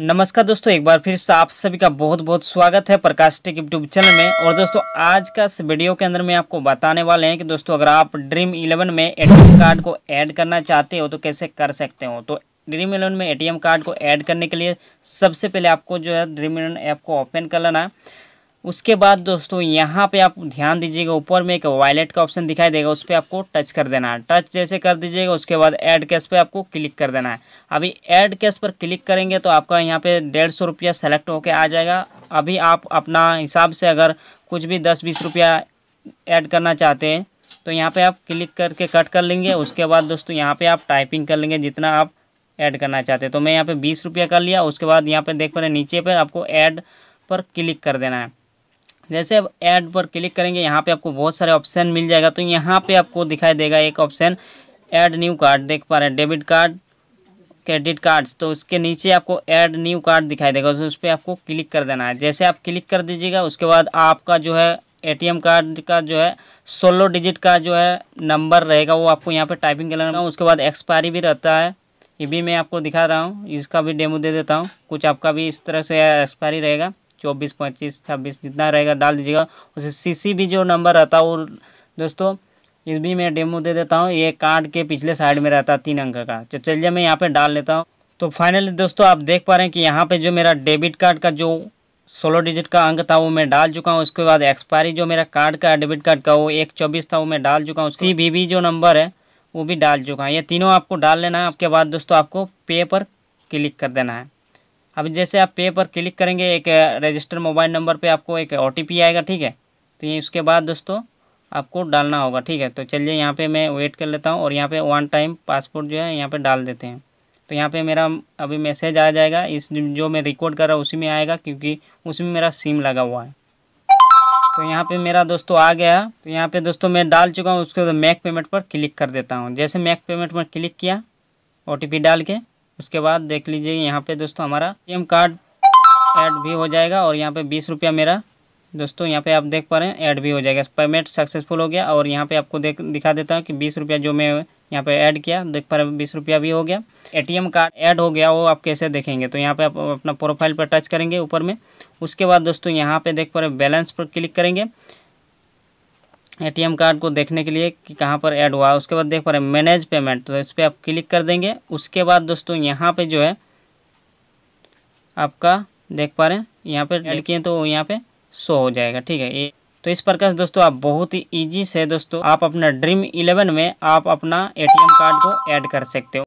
नमस्कार दोस्तों एक बार फिर से आप सभी का बहुत बहुत स्वागत है प्रकाश टेक यूट्यूब चैनल में और दोस्तों आज का इस वीडियो के अंदर मैं आपको बताने वाले हैं कि दोस्तों अगर आप ड्रीम इलेवन में एटीएम कार्ड को ऐड करना चाहते हो तो कैसे कर सकते हो तो ड्रीम इलेवन में एटीएम कार्ड को ऐड करने के लिए सबसे पहले आपको जो है ड्रीम इलेवन ऐप को ओपन कर लेना है उसके बाद दोस्तों यहाँ पे आप ध्यान दीजिएगा ऊपर में एक वॉलेट का ऑप्शन दिखाई देगा उस पर आपको टच कर देना है टच जैसे कर दीजिएगा उसके बाद ऐड कैश पे आपको क्लिक कर देना है अभी ऐड कैश पर क्लिक करेंगे तो आपका यहाँ पे डेढ़ सौ रुपया सेलेक्ट होकर आ जाएगा अभी आप अपना हिसाब से अगर कुछ भी दस बीस रुपया ऐड करना चाहते हैं तो यहाँ पर आप क्लिक करके कट कर लेंगे उसके बाद दोस्तों यहाँ पर आप टाइपिंग कर लेंगे जितना आप ऐड करना चाहते हैं तो मैं यहाँ पर बीस रुपया कर लिया उसके बाद यहाँ पर देख पा रहे नीचे पर आपको ऐड पर क्लिक कर देना है जैसे आप ऐड पर क्लिक करेंगे यहाँ पे आपको बहुत सारे ऑप्शन मिल जाएगा तो यहाँ पे आपको दिखाई देगा एक ऑप्शन ऐड न्यू कार्ड देख पा रहे हैं डेबिट कार्ड क्रेडिट कार्ड्स तो उसके नीचे आपको ऐड न्यू कार्ड दिखाई देगा उस पर आपको क्लिक कर देना है जैसे आप क्लिक कर दीजिएगा उसके बाद आपका जो है ए कार्ड का जो है सोलो डिजिट का जो है नंबर रहेगा वो आपको यहाँ पर टाइपिंग करना उसके बाद एक्सपायरी भी रहता है ये भी मैं आपको दिखा रहा हूँ इसका भी डेमो दे देता हूँ कुछ आपका भी इस तरह से एक्सपायरी रहेगा चौबीस पच्चीस छब्बीस जितना रहेगा डाल दीजिएगा उसे सीसी भी जो नंबर रहता है वो दोस्तों इस भी मैं डेमो दे देता हूँ ये कार्ड के पिछले साइड में रहता है तीन अंक का तो चलिए मैं यहाँ पर डाल लेता हूँ तो फाइनली दोस्तों आप देख पा रहे हैं कि यहाँ पर जो मेरा डेबिट कार्ड का जो सोलह डिजिट का अंक था वो मैं डाल चुका हूँ उसके बाद एक्सपायरी जो मेरा कार्ड का डेबिट कार्ड का वो एक चौबीस था वो मैं डाल चुका हूँ सी बी भी जो नंबर है वो भी डाल चुका है ये तीनों आपको डाल लेना है उसके बाद दोस्तों आपको पे पर क्लिक कर देना है अब जैसे आप पे पर क्लिक करेंगे एक रजिस्टर मोबाइल नंबर पे आपको एक ओ आएगा ठीक है तो ये उसके बाद दोस्तों आपको डालना होगा ठीक है तो चलिए यहाँ पे मैं वेट कर लेता हूँ और यहाँ पे वन टाइम पासपोर्ट जो है यहाँ पे डाल देते हैं तो यहाँ पे मेरा अभी मैसेज आ जाएगा इस जो मैं रिकॉर्ड कर रहा हूँ उसी में आएगा क्योंकि उसमें मेरा सिम लगा हुआ है तो यहाँ पर मेरा दोस्तों आ गया तो यहाँ पर दोस्तों मैं डाल चुका हूँ उसके बाद मैक पेमेंट पर क्लिक कर देता हूँ जैसे मैक पेमेंट पर क्लिक किया ओ डाल के उसके बाद देख लीजिए यहाँ पे दोस्तों हमारा ए कार्ड ऐड भी हो जाएगा और यहाँ पे बीस रुपया मेरा दोस्तों यहाँ पे आप देख पा रहे हैं ऐड भी हो जाएगा पेमेंट सक्सेसफुल हो गया और यहाँ पे आपको देख दिखा देता हूँ कि बीस रुपया जो मैं यहाँ पे ऐड किया देख पा रहे हैं बीस रुपया भी हो गया एटीएम कार्ड ऐड हो गया वो आप कैसे देखेंगे तो यहाँ पे आप अपना प्रोफाइल पर टच करेंगे ऊपर में उसके बाद दोस्तों यहाँ पे देख पा रहे हैं बैलेंस पर क्लिक करेंगे एटीएम कार्ड को देखने के लिए कि कहाँ पर ऐड हुआ उसके बाद देख पा रहे हैं मैनेज पेमेंट तो इस पर आप क्लिक कर देंगे उसके बाद दोस्तों यहाँ पे जो है आपका देख पा रहे हैं यहाँ पे ऐड किए तो यहाँ पे शो हो जाएगा ठीक है ये तो इस प्रकार से दोस्तों आप बहुत ही ईजी से दोस्तों आप अपना ड्रीम इलेवन में आप अपना ए कार्ड को ऐड कर सकते हो